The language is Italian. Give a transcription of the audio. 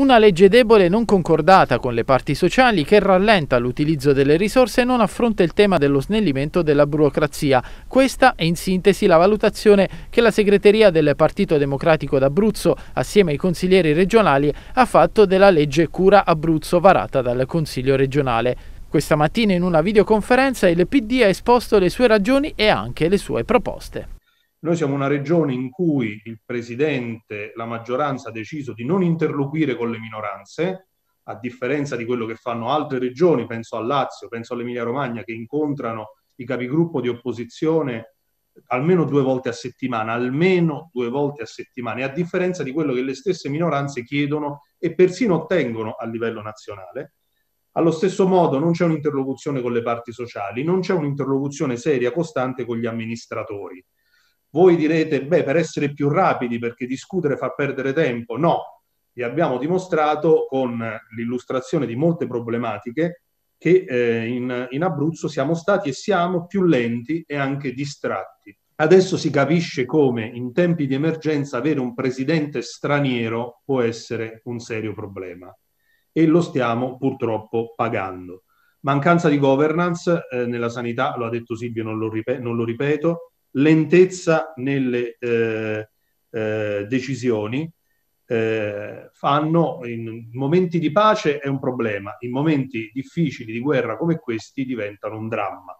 Una legge debole non concordata con le parti sociali che rallenta l'utilizzo delle risorse e non affronta il tema dello snellimento della burocrazia. Questa è in sintesi la valutazione che la segreteria del Partito Democratico d'Abruzzo, assieme ai consiglieri regionali, ha fatto della legge Cura Abruzzo varata dal Consiglio regionale. Questa mattina in una videoconferenza il PD ha esposto le sue ragioni e anche le sue proposte. Noi siamo una regione in cui il presidente, la maggioranza ha deciso di non interloquire con le minoranze, a differenza di quello che fanno altre regioni, penso a Lazio, penso all'Emilia Romagna, che incontrano i capigruppo di opposizione almeno due volte a settimana, almeno due volte a settimana, e a differenza di quello che le stesse minoranze chiedono e persino ottengono a livello nazionale. Allo stesso modo non c'è un'interlocuzione con le parti sociali, non c'è un'interlocuzione seria, costante con gli amministratori. Voi direte, beh, per essere più rapidi, perché discutere fa perdere tempo. No, vi abbiamo dimostrato con l'illustrazione di molte problematiche che eh, in, in Abruzzo siamo stati e siamo più lenti e anche distratti. Adesso si capisce come in tempi di emergenza avere un presidente straniero può essere un serio problema e lo stiamo purtroppo pagando. Mancanza di governance eh, nella sanità, lo ha detto Silvio, non lo, ripet- non lo ripeto, lentezza nelle eh, eh, decisioni eh, fanno in momenti di pace è un problema, in momenti difficili di guerra come questi diventano un dramma.